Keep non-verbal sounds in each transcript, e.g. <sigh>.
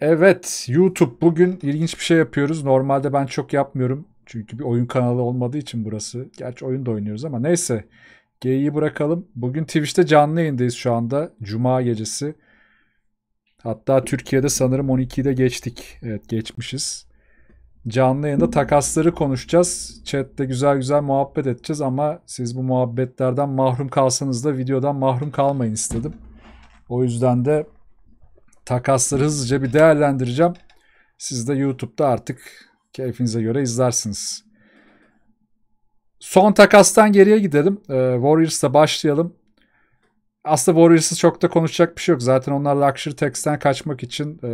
Evet YouTube bugün ilginç bir şey yapıyoruz. Normalde ben çok yapmıyorum. Çünkü bir oyun kanalı olmadığı için burası. Gerçi oyun da oynuyoruz ama neyse. Geyiği bırakalım. Bugün Twitch'te canlı yayındayız şu anda. Cuma gecesi. Hatta Türkiye'de sanırım 12'de geçtik. Evet geçmişiz. Canlı yayında takasları konuşacağız. Chat'te güzel güzel muhabbet edeceğiz ama siz bu muhabbetlerden mahrum kalsanız da videodan mahrum kalmayın istedim. O yüzden de takasları hızlıca bir değerlendireceğim. Siz de YouTube'da artık keyfinize göre izlersiniz. Son takastan geriye gidelim. Ee, Warriors'la başlayalım. Aslında Warriors'ı çok da konuşacak bir şey yok. Zaten onlar Luxury Tax'ten kaçmak için e,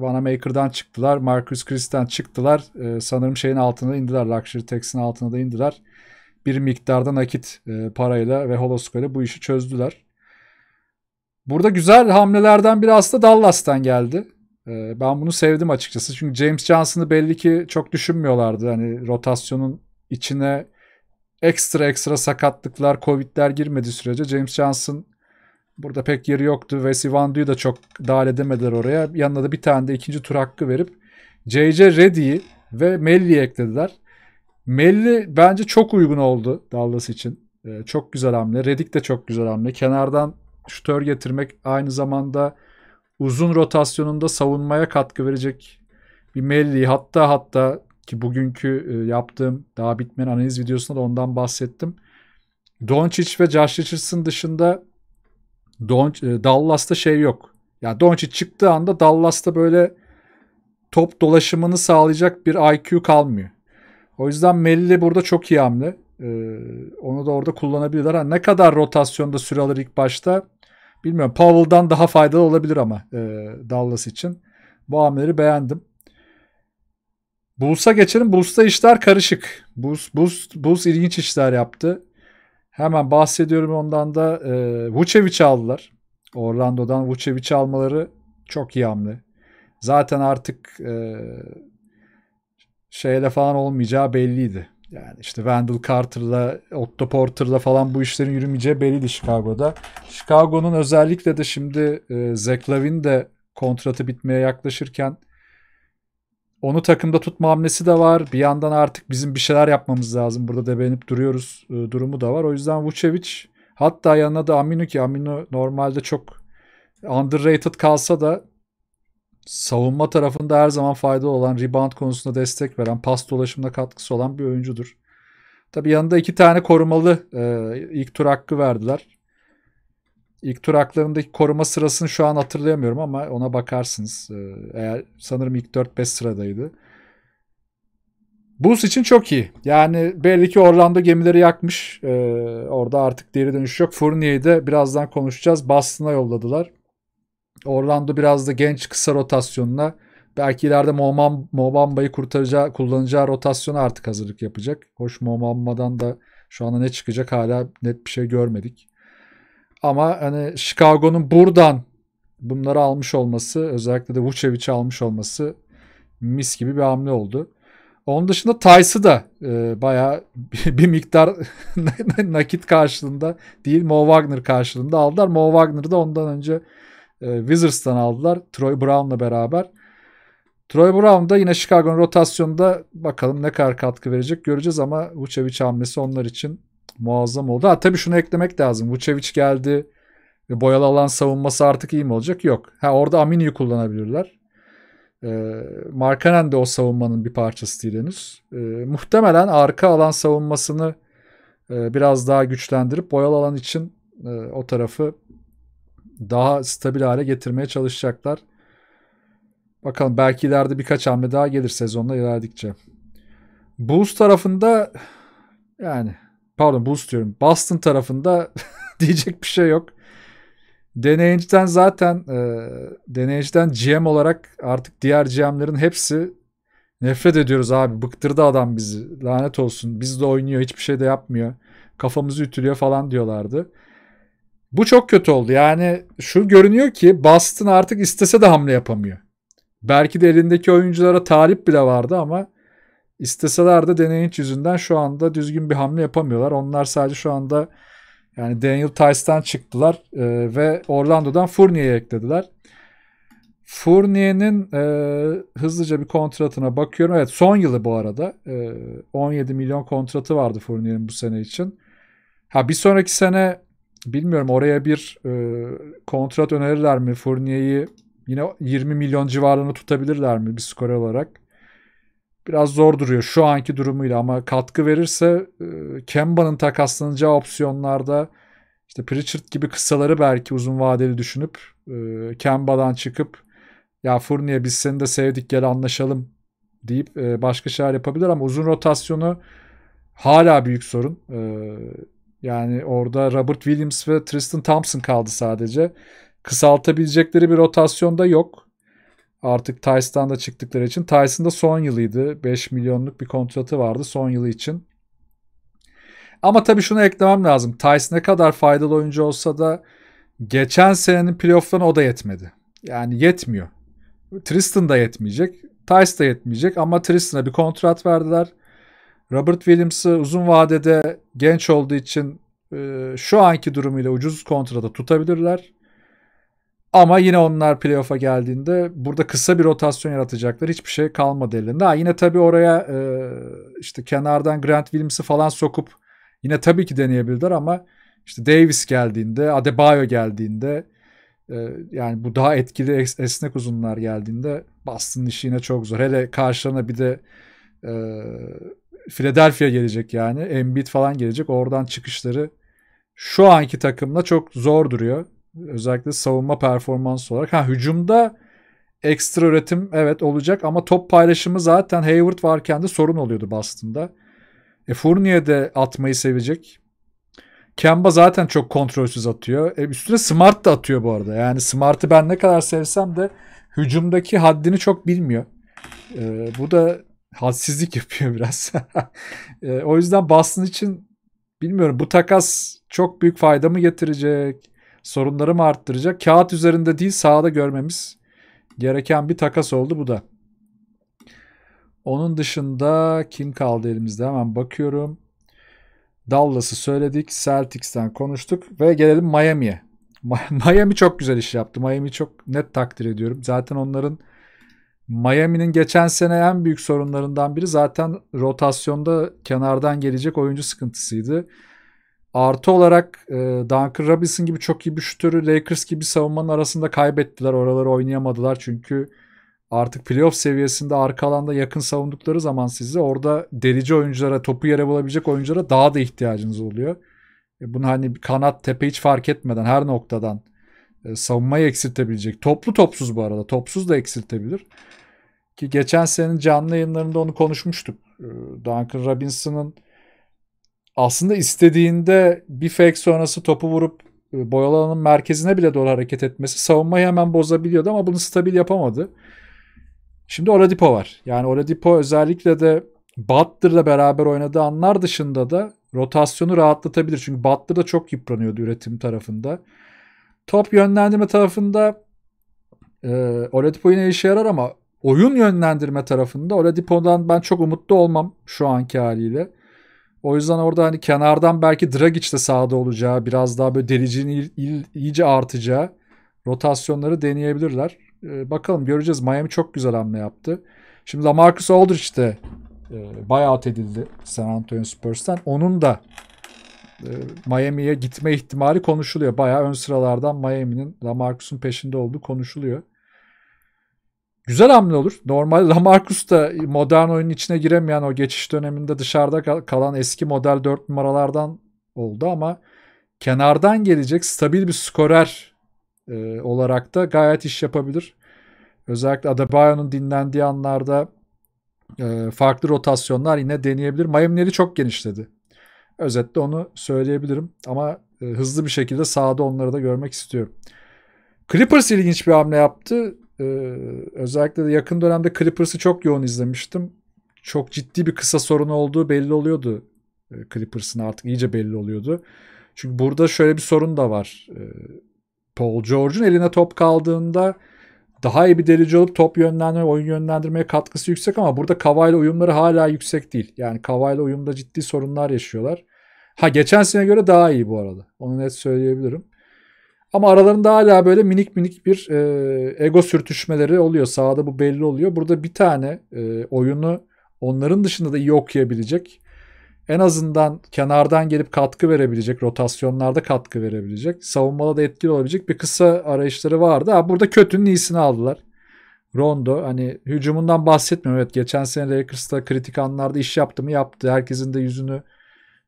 Vanamaker'dan çıktılar. Marcus Chris'ten çıktılar. E, sanırım şeyin altına indiler. Luxury Tax'in altına da indiler. Bir miktarda nakit e, parayla ve Holosko'yla bu işi çözdüler. Burada güzel hamlelerden biri aslında Dallas'tan geldi. Ee, ben bunu sevdim açıkçası. Çünkü James Johnson'ı belli ki çok düşünmüyorlardı. Hani rotasyonun içine ekstra ekstra sakatlıklar, covidler girmedi sürece James Johnson burada pek yeri yoktu. Wes Van Du'yu da çok dahil edemediler oraya. Yanına da bir tane de ikinci tur hakkı verip JJ Reddy'yi ve Melli'yi eklediler. Melli bence çok uygun oldu Dallas için. Ee, çok güzel hamle. Redick de çok güzel hamle. Kenardan şütör getirmek aynı zamanda uzun rotasyonunda savunmaya katkı verecek bir Melli hatta hatta ki bugünkü e, yaptığım daha bitmeyen analiz videosunda da ondan bahsettim. Doncic ve Josh Richardson dışında Don, e, Dallas'ta şey yok. Ya yani Doncic çıktığı anda Dallas'ta böyle top dolaşımını sağlayacak bir IQ kalmıyor. O yüzden Melli burada çok iyi hamle. Ee, onu da orada kullanabilirler. Ha, ne kadar rotasyonda süre alır ilk başta Bilmiyorum Powell'dan daha faydalı olabilir ama e, Dallas için. Bu hamleleri beğendim. Bulls'a geçelim. Bulls'ta işler karışık. Bulls, Bulls, Bulls ilginç işler yaptı. Hemen bahsediyorum ondan da. E, Vucevic'i aldılar. Orlando'dan Vucevic'i almaları çok iyi hamle. Zaten artık e, şeyle falan olmayacağı belliydi. Yani işte Wendell Carter'la, Otto Porter'la falan bu işlerin yürümeyeceği belliydi Chicago'da. Chicago'nun özellikle de şimdi e, Zach Lavin de kontratı bitmeye yaklaşırken onu takımda tutma hamlesi de var. Bir yandan artık bizim bir şeyler yapmamız lazım. Burada debelenip duruyoruz e, durumu da var. O yüzden Vucevic hatta yanına da Aminu ki Aminu normalde çok underrated kalsa da savunma tarafında her zaman faydalı olan, rebound konusunda destek veren, pas dolaşımına katkısı olan bir oyuncudur. Tabii yanında iki tane korumalı e, ilk tur hakkı verdiler. İlk tur haklarındaki koruma sırasını şu an hatırlayamıyorum ama ona bakarsınız. E, eğer sanırım ilk 4-5 sıradaydı. Bulls için çok iyi. Yani belli ki Orlando gemileri yakmış. Ee, orada artık geri dönüş yok. Fournier'i de birazdan konuşacağız. Boston'a yolladılar. Orlando biraz da genç kısa rotasyonuna belki ileride Mobamba'yı kurtaracağı, kullanacağı rotasyona artık hazırlık yapacak. Hoş Mobamba'dan da şu anda ne çıkacak hala net bir şey görmedik. Ama hani Chicago'nun buradan bunları almış olması özellikle de Vucevic'i almış olması mis gibi bir hamle oldu. Onun dışında Tice'ı da e, bayağı bir miktar <laughs> nakit karşılığında değil Mo Wagner karşılığında aldılar. Mo Wagner'ı da ondan önce e, Wizards'tan aldılar. Troy Brown'la beraber. Troy Brown da yine Chicago'nun rotasyonunda bakalım ne kadar katkı verecek göreceğiz ama Vucevic hamlesi onlar için muazzam oldu. Ha tabii şunu eklemek lazım. Vucevic geldi ve boyalı alan savunması artık iyi mi olacak? Yok. Ha orada Amini'yi kullanabilirler. E, ee, Markanen de o savunmanın bir parçası değil henüz. E, muhtemelen arka alan savunmasını e, biraz daha güçlendirip boyalı alan için e, o tarafı daha stabil hale getirmeye çalışacaklar. Bakalım belki ileride birkaç hamle daha gelir sezonda ilerledikçe. Bulls tarafında yani pardon Bulls diyorum. Boston tarafında <laughs> diyecek bir şey yok. Deneyiciden zaten e, deneyiciden GM olarak artık diğer GM'lerin hepsi nefret ediyoruz abi. Bıktırdı adam bizi. Lanet olsun. Biz de oynuyor. Hiçbir şey de yapmıyor. Kafamızı ütülüyor falan diyorlardı. Bu çok kötü oldu. Yani şu görünüyor ki Boston artık istese de hamle yapamıyor. Belki de elindeki oyunculara talip bile vardı ama isteseler de deneyiç yüzünden şu anda düzgün bir hamle yapamıyorlar. Onlar sadece şu anda yani Daniel Tice'den çıktılar e, ve Orlando'dan Fournier'i eklediler. Fournier'in e, hızlıca bir kontratına bakıyorum. Evet son yılı bu arada. E, 17 milyon kontratı vardı Fournier'in bu sene için. Ha bir sonraki sene bilmiyorum oraya bir e, kontrat önerirler mi? Fournier'i yine 20 milyon civarını tutabilirler mi bir skorer olarak? Biraz zor duruyor şu anki durumuyla ama katkı verirse e, Kemba'nın takaslanacağı opsiyonlarda işte Pritchard gibi kısaları belki uzun vadeli düşünüp e, Kemba'dan çıkıp ya Fournier biz seni de sevdik gel anlaşalım deyip e, başka şeyler yapabilir ama uzun rotasyonu hala büyük sorun. E, yani orada Robert Williams ve Tristan Thompson kaldı sadece. Kısaltabilecekleri bir rotasyonda yok. Artık Tyson'dan da çıktıkları için. Tyson da son yılıydı. 5 milyonluk bir kontratı vardı son yılı için. Ama tabii şunu eklemem lazım. Tyson ne kadar faydalı oyuncu olsa da geçen senenin playoff'larına o da yetmedi. Yani yetmiyor. Tristan da yetmeyecek. Tyson da yetmeyecek ama Tristan'a bir kontrat verdiler. Robert Williams'ı uzun vadede genç olduğu için e, şu anki durumuyla ucuz kontrada tutabilirler. Ama yine onlar playoff'a geldiğinde burada kısa bir rotasyon yaratacaklar. Hiçbir şey kalmadı elinde. Ha, yine tabii oraya e, işte kenardan Grant Williams'ı falan sokup yine tabii ki deneyebilirler ama işte Davis geldiğinde, Adebayo geldiğinde e, yani bu daha etkili es- esnek uzunlar geldiğinde Boston'ın işi yine çok zor. Hele karşılarına bir de e, Philadelphia gelecek yani. Embiid falan gelecek. Oradan çıkışları şu anki takımla çok zor duruyor. Özellikle savunma performansı olarak. Ha hücumda ekstra üretim evet olacak ama top paylaşımı zaten Hayward varken de sorun oluyordu Boston'da. E Fournier de atmayı sevecek. Kemba zaten çok kontrolsüz atıyor. E üstüne Smart da atıyor bu arada. Yani Smart'ı ben ne kadar sevsem de hücumdaki haddini çok bilmiyor. E, bu da Halsizlik <laughs> yapıyor biraz. <laughs> e, o yüzden Boston için bilmiyorum bu takas çok büyük fayda mı getirecek? Sorunları mı arttıracak? Kağıt üzerinde değil sahada görmemiz gereken bir takas oldu bu da. Onun dışında kim kaldı elimizde hemen bakıyorum. Dallas'ı söyledik. Celtics'ten konuştuk ve gelelim Miami'ye. <laughs> Miami çok güzel iş yaptı. Miami çok net takdir ediyorum. Zaten onların Miami'nin geçen sene en büyük sorunlarından biri zaten rotasyonda kenardan gelecek oyuncu sıkıntısıydı. Artı olarak e, Duncan Robinson gibi çok iyi bir şutörü Lakers gibi savunmanın arasında kaybettiler. Oraları oynayamadılar çünkü artık playoff seviyesinde arka alanda yakın savundukları zaman sizi orada delici oyunculara, topu yere bulabilecek oyunculara daha da ihtiyacınız oluyor. E, bunu hani kanat tepe hiç fark etmeden her noktadan e, savunmayı eksiltebilecek. Toplu topsuz bu arada. Topsuz da eksiltebilir. Ki geçen senin canlı yayınlarında onu konuşmuştuk. E, Duncan Robinson'ın aslında istediğinde bir fake sonrası topu vurup e, boyalanın merkezine bile doğru hareket etmesi savunmayı hemen bozabiliyordu ama bunu stabil yapamadı. Şimdi Oladipo var. Yani Oladipo özellikle de Butler'la beraber oynadığı anlar dışında da rotasyonu rahatlatabilir. Çünkü Butler da çok yıpranıyordu üretim tarafında. Top yönlendirme tarafında e, Oladipo yine işe yarar ama oyun yönlendirme tarafında Oladipo'dan ben çok umutlu olmam şu anki haliyle. O yüzden orada hani kenardan belki Dragic de sahada olacağı, biraz daha böyle delicinin iyice artacağı rotasyonları deneyebilirler. Ee, bakalım göreceğiz. Miami çok güzel hamle yaptı. Şimdi LaMarcus Aldridge de e, bayağı edildi San Antonio Spurs'tan. Onun da ee, Miami'ye gitme ihtimali konuşuluyor. Bayağı ön sıralardan Miami'nin Lamarcus'un peşinde olduğu konuşuluyor. Güzel hamle olur. Normal <laughs> Lamarcus da modern oyunun içine giremeyen o geçiş döneminde dışarıda kalan eski model 4 numaralardan oldu ama kenardan gelecek stabil bir skorer e, olarak da gayet iş yapabilir. Özellikle Adebayo'nun dinlendiği anlarda e, farklı rotasyonlar yine deneyebilir. Miami'leri çok genişledi Özetle onu söyleyebilirim ama e, hızlı bir şekilde sahada onları da görmek istiyorum. Clippers ilginç bir hamle yaptı. Ee, özellikle de yakın dönemde Clippers'ı çok yoğun izlemiştim. Çok ciddi bir kısa sorunu olduğu belli oluyordu. Ee, Clippers'ın artık iyice belli oluyordu. Çünkü burada şöyle bir sorun da var. Ee, Paul George'un eline top kaldığında daha iyi bir delici olup top yönlendirme, oyun yönlendirmeye katkısı yüksek ama burada Kavayla uyumları hala yüksek değil. Yani Kavayla uyumda ciddi sorunlar yaşıyorlar. Ha geçen sene göre daha iyi bu arada. Onu net söyleyebilirim. Ama aralarında hala böyle minik minik bir e, ego sürtüşmeleri oluyor. Sahada bu belli oluyor. Burada bir tane e, oyunu onların dışında da iyi okuyabilecek en azından kenardan gelip katkı verebilecek, rotasyonlarda katkı verebilecek, savunmada da etkili olabilecek bir kısa arayışları vardı. Ha, burada kötünün iyisini aldılar. Rondo hani hücumundan bahsetmiyorum. Evet geçen sene Lakers'ta kritik anlarda iş yaptı mı yaptı. Herkesin de yüzünü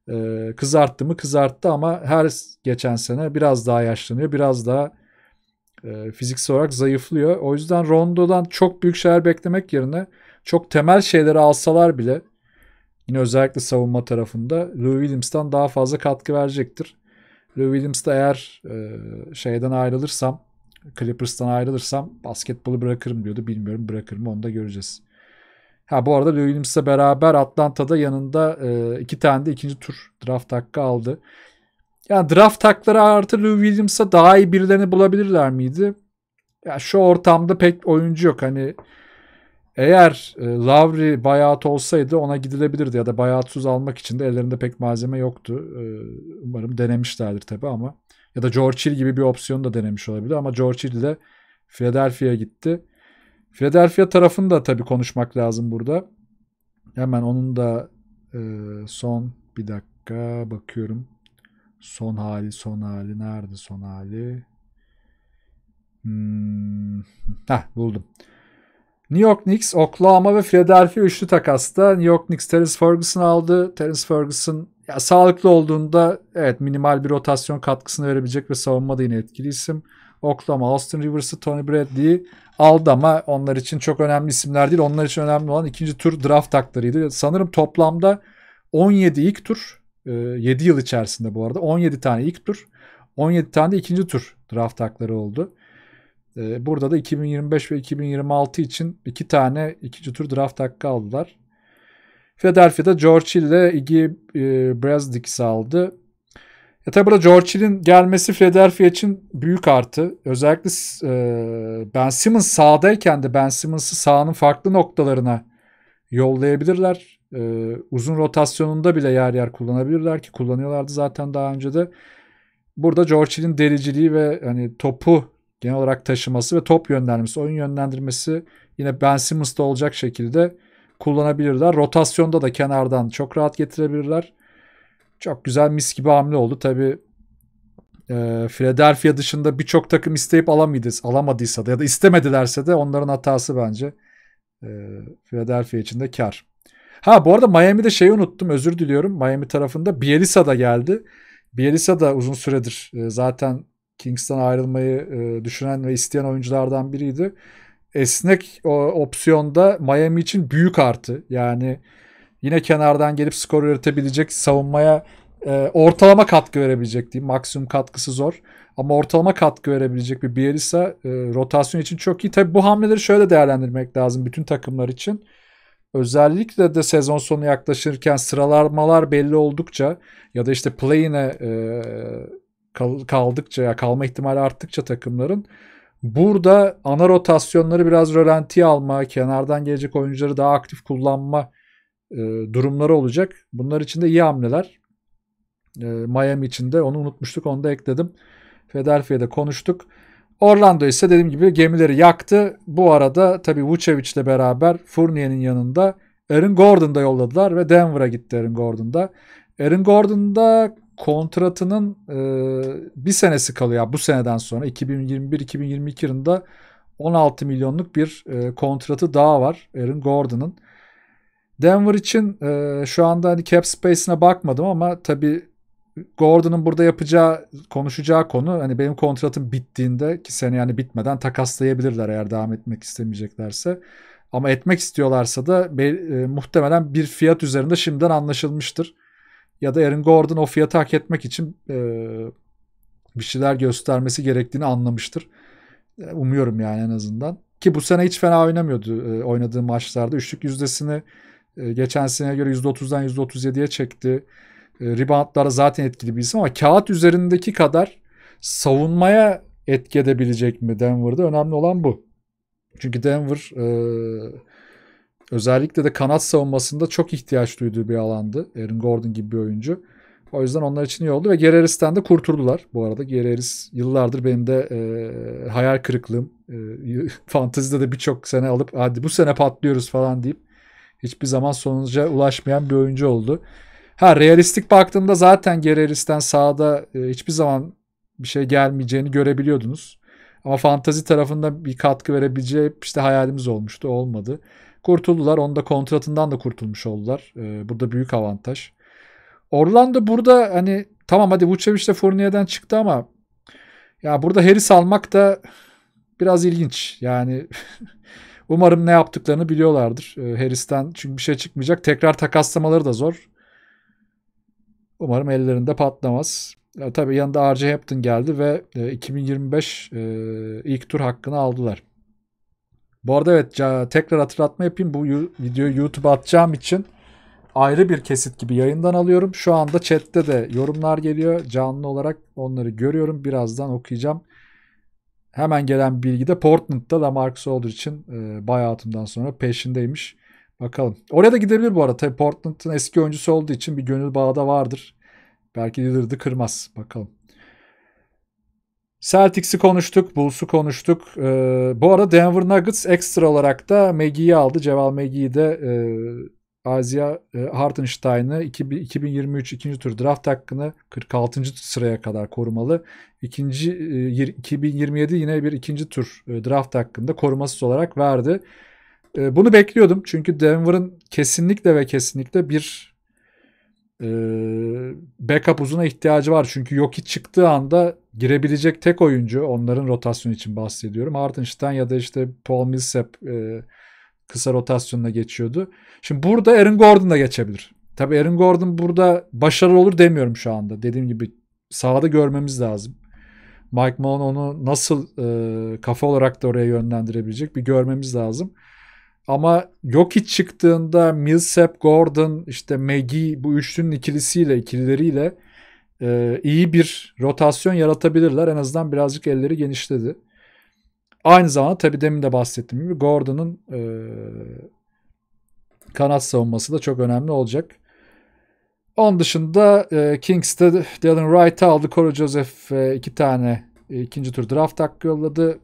e, kızarttı mı kızarttı ama her geçen sene biraz daha yaşlanıyor. Biraz daha e, fiziksel olarak zayıflıyor. O yüzden Rondo'dan çok büyük şeyler beklemek yerine çok temel şeyleri alsalar bile Yine özellikle savunma tarafında Lou Williams'tan daha fazla katkı verecektir. Lou Williams da eğer e, şeyden ayrılırsam, Clippers'tan ayrılırsam basketbolu bırakırım diyordu. Bilmiyorum bırakır mı onu da göreceğiz. Ha bu arada Lou Williams'la beraber Atlanta'da yanında e, iki tane de ikinci tur draft hakkı aldı. Yani draft hakları artı Lou Williams'a daha iyi birilerini bulabilirler miydi? Ya şu ortamda pek oyuncu yok. Hani eğer e, Lavri bayat olsaydı ona gidilebilirdi ya da bayatsız almak için de ellerinde pek malzeme yoktu. E, umarım denemişlerdir tabi ama ya da George Hill gibi bir opsiyonu da denemiş olabilir ama George Hill de Philadelphia'ya gitti. Philadelphia tarafını da tabi konuşmak lazım burada. Hemen onun da e, son bir dakika bakıyorum. Son hali, son hali nerede son hali? Hmm. Heh, buldum. New York Knicks, Oklahoma ve Philadelphia üçlü takasta. New York Knicks Terence Ferguson aldı. Terence Ferguson ya sağlıklı olduğunda evet minimal bir rotasyon katkısını verebilecek ve savunmada yine etkili isim. Oklahoma, Austin Rivers'ı, Tony Bradley'i aldı ama onlar için çok önemli isimler değil. Onlar için önemli olan ikinci tur draft haklarıydı. Sanırım toplamda 17 ilk tur, 7 e, yıl içerisinde bu arada 17 tane ilk tur, 17 tane de ikinci tur draft hakları oldu. Ee, burada da 2025 ve 2026 için iki tane ikinci tur draft hakkı aldılar. Philadelphia'da George Hill ile Iggy e, Brazdix aldı. E tabi burada George Hill'in gelmesi Philadelphia için büyük artı. Özellikle e, Ben Simmons sağdayken de Ben Simmons'ı sahanın farklı noktalarına yollayabilirler. E, uzun rotasyonunda bile yer yer kullanabilirler ki kullanıyorlardı zaten daha önce de. Burada George Hill'in dericiliği ve hani topu genel olarak taşıması ve top yönlendirmesi, oyun yönlendirmesi yine Ben Simmons'da olacak şekilde kullanabilirler. Rotasyonda da kenardan çok rahat getirebilirler. Çok güzel mis gibi hamle oldu. Tabi e, Philadelphia dışında birçok takım isteyip alamadıysa, alamadıysa da ya da istemedilerse de onların hatası bence e, Philadelphia için de kar. Ha bu arada Miami'de şeyi unuttum özür diliyorum. Miami tarafında Bielisa da geldi. Bielisa da uzun süredir e, zaten Kings'ten ayrılmayı e, düşünen ve isteyen oyunculardan biriydi. Esnek o, opsiyonda Miami için büyük artı. Yani yine kenardan gelip skor üretebilecek, savunmaya e, ortalama katkı verebilecek diyeyim. Maksimum katkısı zor. Ama ortalama katkı verebilecek bir Bielisa e, rotasyon için çok iyi. Tabi bu hamleleri şöyle değerlendirmek lazım bütün takımlar için. Özellikle de sezon sonu yaklaşırken sıralamalar belli oldukça ya da işte play'ine e, kaldıkça ya kalma ihtimali arttıkça takımların burada ana rotasyonları biraz rölantiye alma, kenardan gelecek oyuncuları daha aktif kullanma e, durumları olacak. Bunlar için de iyi hamleler. E, Miami için de onu unutmuştuk. Onu da ekledim. Philadelphia'da konuştuk. Orlando ise dediğim gibi gemileri yaktı. Bu arada tabi Vucevic ile beraber Fournier'in yanında Aaron Gordon'da yolladılar ve Denver'a gitti Aaron Gordon'da. Aaron Gordon'da kontratının e, bir senesi kalıyor. Bu seneden sonra 2021-2022 yılında 16 milyonluk bir e, kontratı daha var Aaron Gordon'ın. Denver için e, şu anda hani cap space'ine bakmadım ama tabi Gordon'ın burada yapacağı, konuşacağı konu hani benim kontratım bittiğinde ki seni yani bitmeden takaslayabilirler eğer devam etmek istemeyeceklerse. Ama etmek istiyorlarsa da e, muhtemelen bir fiyat üzerinde şimdiden anlaşılmıştır ya da Aaron Gordon o fiyatı hak etmek için e, bir şeyler göstermesi gerektiğini anlamıştır. E, umuyorum yani en azından. Ki bu sene hiç fena oynamıyordu e, oynadığı maçlarda. Üçlük yüzdesini e, geçen seneye göre %30'dan %37'ye çekti. E, reboundlara zaten etkili bir isim ama kağıt üzerindeki kadar savunmaya etki edebilecek mi Denver'da? Önemli olan bu. Çünkü Denver e, Özellikle de kanat savunmasında çok ihtiyaç duyduğu bir alandı. Aaron Gordon gibi bir oyuncu. O yüzden onlar için iyi oldu ve Gereris'ten de kurtuldular bu arada. Gereris yıllardır benim de e, hayal kırıklığım. E, <laughs> fantezide de birçok sene alıp hadi bu sene patlıyoruz falan deyip hiçbir zaman sonuca ulaşmayan bir oyuncu oldu. Ha realistik baktığımda zaten Gereris'ten sahada e, hiçbir zaman bir şey gelmeyeceğini görebiliyordunuz. Ama fantazi tarafında bir katkı verebileceği işte hayalimiz olmuştu. Olmadı kurtuldular. Onda kontratından da kurtulmuş oldular. E, burada büyük avantaj. Orlando burada hani tamam hadi Vucevic de Fournier'den çıktı ama ya burada Harris almak da biraz ilginç. Yani <laughs> umarım ne yaptıklarını biliyorlardır. E, ee, Harris'ten çünkü bir şey çıkmayacak. Tekrar takaslamaları da zor. Umarım ellerinde patlamaz. Ya, tabii yanında RJ Hampton geldi ve e, 2025 e, ilk tur hakkını aldılar. Bu arada evet tekrar hatırlatma yapayım. Bu videoyu YouTube'a atacağım için ayrı bir kesit gibi yayından alıyorum. Şu anda chatte de yorumlar geliyor. Canlı olarak onları görüyorum. Birazdan okuyacağım. Hemen gelen bilgi de Portland'da Lamarcus Aldridge için e, bayatımdan sonra peşindeymiş. Bakalım. Oraya da gidebilir bu arada. Tabii Portland'ın eski oyuncusu olduğu için bir gönül bağı da vardır. Belki Lillard'ı kırmaz. Bakalım. Celtics'i konuştuk, Bulls'u konuştuk. E, bu arada Denver Nuggets ekstra olarak da Maggie'yi aldı. Ceval Maggie'yi de e, Azia e, Hartenstein'ı 2023 ikinci tur draft hakkını 46. sıraya kadar korumalı. İkinci, e, 2027 yine bir ikinci tur e, draft hakkında korumasız olarak verdi. E, bunu bekliyordum çünkü Denver'ın kesinlikle ve kesinlikle bir e, backup uzuna ihtiyacı var. Çünkü Yoki çıktığı anda girebilecek tek oyuncu onların rotasyonu için bahsediyorum. Hartenstein ya da işte Paul Millsap e, kısa rotasyonuna geçiyordu. Şimdi burada Aaron Gordon da geçebilir. Tabii Aaron Gordon burada başarılı olur demiyorum şu anda. Dediğim gibi sahada görmemiz lazım. Mike Malone onu nasıl e, kafa olarak da oraya yönlendirebilecek bir görmemiz lazım. Ama yok hiç çıktığında Millsap, Gordon, işte Maggie bu üçlünün ikilisiyle, ikilileriyle e, iyi bir rotasyon yaratabilirler. En azından birazcık elleri genişledi. Aynı zamanda tabii demin de bahsettiğim gibi Gordon'ın e, kanat savunması da çok önemli olacak. Onun dışında e, Kings'te Dylan Wright'ı aldı. Corey Joseph e, iki tane e, ikinci tur draft hakkı yolladı.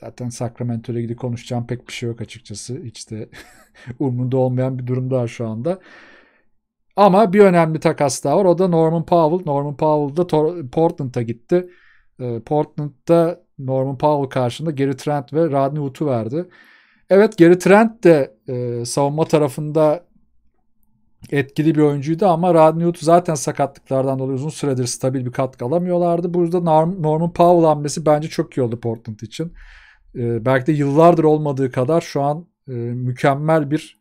Zaten Sacramento'ya ilgili konuşacağım pek bir şey yok açıkçası. Hiç de <laughs> umurumda olmayan bir durum daha şu anda. Ama bir önemli takas daha var. O da Norman Powell. Norman Powell da Portland'a gitti. E, Portland'da Norman Powell karşında Gary Trent ve Rodney Hood'u verdi. Evet Gary Trent de e, savunma tarafında etkili bir oyuncuydu ama Rodney Hood zaten sakatlıklardan dolayı uzun süredir stabil bir katkı alamıyorlardı. Burada Norman Powell hamlesi bence çok iyi oldu Portland için. Ee, belki de yıllardır olmadığı kadar şu an e, mükemmel bir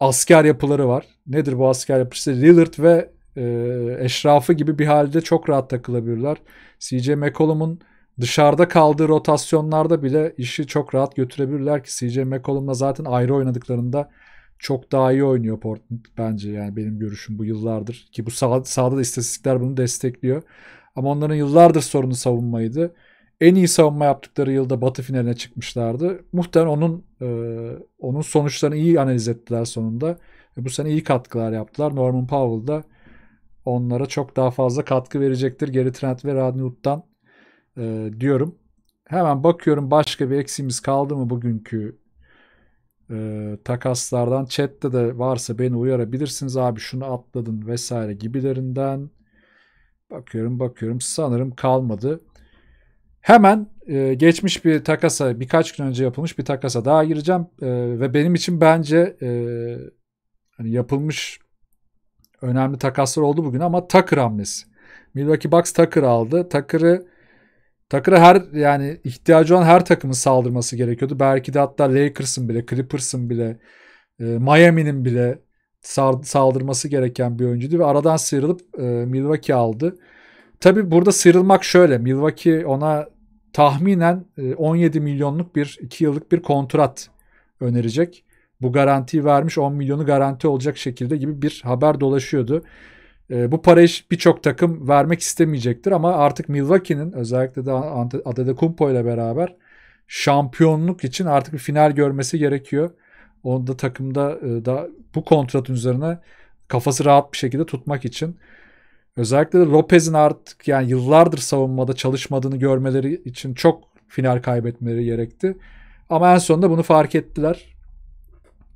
asker yapıları var. Nedir bu asker yapısı? Lillard ve e, eşrafı gibi bir halde çok rahat takılabilirler. CJ McCollum'un dışarıda kaldığı rotasyonlarda bile işi çok rahat götürebilirler ki CJ McCollum'la zaten ayrı oynadıklarında çok daha iyi oynuyor Portland bence yani benim görüşüm bu yıllardır ki bu sah- sağda da istatistikler bunu destekliyor. Ama onların yıllardır sorunu savunmaydı en iyi savunma yaptıkları yılda Batı finaline çıkmışlardı. Muhtemelen onun e, onun sonuçlarını iyi analiz ettiler sonunda. E, bu sene iyi katkılar yaptılar. Norman Powell da onlara çok daha fazla katkı verecektir. Geri Trent ve Rodney Hood'dan e, diyorum. Hemen bakıyorum başka bir eksiğimiz kaldı mı bugünkü e, takaslardan. Chat'te de varsa beni uyarabilirsiniz. Abi şunu atladın vesaire gibilerinden. Bakıyorum bakıyorum sanırım kalmadı. Hemen e, geçmiş bir takasa, birkaç gün önce yapılmış bir takasa daha gireceğim e, ve benim için bence e, hani yapılmış önemli takaslar oldu bugün ama Tucker hamlesi. Milwaukee Bucks Tucker aldı. Tucker'ı Tucker'a her yani ihtiyacı olan her takımın saldırması gerekiyordu. Belki de hatta Lakers'ın bile, Clippers'ın bile, e, Miami'nin bile saldırması gereken bir oyuncuydu ve aradan sıyrılıp e, Milwaukee aldı. Tabi burada sıyrılmak şöyle. Milwaukee ona tahminen 17 e, milyonluk bir 2 yıllık bir kontrat önerecek. Bu garantiyi vermiş 10 milyonu garanti olacak şekilde gibi bir haber dolaşıyordu. E, bu parayı birçok takım vermek istemeyecektir ama artık Milwaukee'nin özellikle de Antetokounmpo ile beraber şampiyonluk için artık bir final görmesi gerekiyor. Onu da takımda e, da bu kontratın üzerine kafası rahat bir şekilde tutmak için. Özellikle de Lopez'in artık yani yıllardır savunmada çalışmadığını görmeleri için çok final kaybetmeleri gerekti. Ama en sonunda bunu fark ettiler.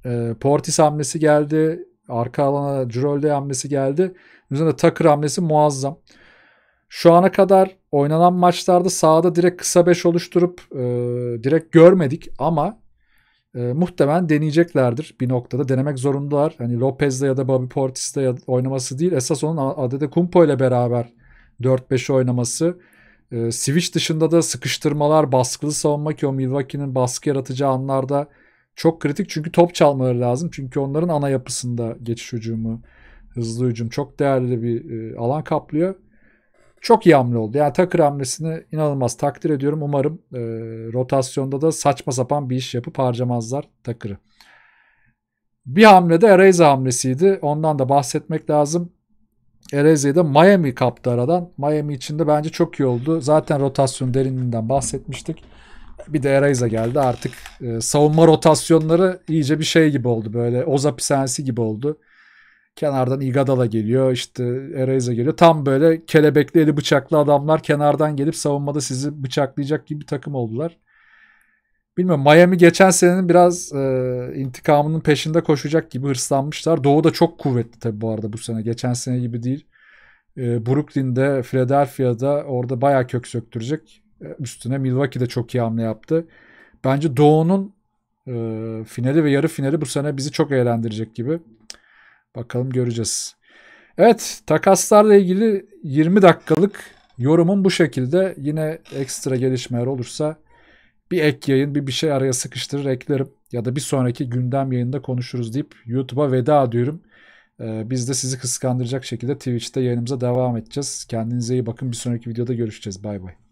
E, Portis hamlesi geldi. Arka alana Cirolde hamlesi geldi. Üzerinde Tucker hamlesi muazzam. Şu ana kadar oynanan maçlarda sahada direkt kısa beş oluşturup e, direkt görmedik ama e, muhtemelen deneyeceklerdir bir noktada. Denemek zorundalar. Hani Lopez'de ya da Bobby Portis'te oynaması değil. Esas onun Adede Kumpo ile beraber 4-5 oynaması. E, switch dışında da sıkıştırmalar, baskılı savunma ki o Milwaukee'nin baskı yaratacağı anlarda çok kritik. Çünkü top çalmaları lazım. Çünkü onların ana yapısında geçiş hücumu, hızlı hücum çok değerli bir e, alan kaplıyor çok iyi hamle oldu. Yani Takır hamlesini inanılmaz takdir ediyorum. Umarım e, rotasyonda da saçma sapan bir iş yapıp harcamazlar Takır'ı. Bir hamle de Ereza hamlesiydi. Ondan da bahsetmek lazım. Ereza'yı da Miami kaptı aradan. Miami için de bence çok iyi oldu. Zaten rotasyon derinliğinden bahsetmiştik. Bir de Ereza geldi artık e, savunma rotasyonları iyice bir şey gibi oldu böyle. Oza pisensi gibi oldu. Kenardan Igadala geliyor işte Ereza geliyor. Tam böyle kelebekli eli bıçaklı adamlar kenardan gelip savunmada sizi bıçaklayacak gibi bir takım oldular. Bilmiyorum Miami geçen senenin biraz e, intikamının peşinde koşacak gibi hırslanmışlar. Doğu da çok kuvvetli tabii bu arada bu sene. Geçen sene gibi değil. E, Brooklyn'de, Philadelphia'da orada bayağı kök söktürecek. E, üstüne Milwaukee'de çok iyi hamle yaptı. Bence Doğu'nun e, finali ve yarı finali bu sene bizi çok eğlendirecek gibi. Bakalım göreceğiz. Evet takaslarla ilgili 20 dakikalık yorumum bu şekilde. Yine ekstra gelişmeler olursa bir ek yayın bir bir şey araya sıkıştırır eklerim. Ya da bir sonraki gündem yayında konuşuruz deyip YouTube'a veda diyorum. Ee, biz de sizi kıskandıracak şekilde Twitch'te yayınımıza devam edeceğiz. Kendinize iyi bakın. Bir sonraki videoda görüşeceğiz. Bay bay.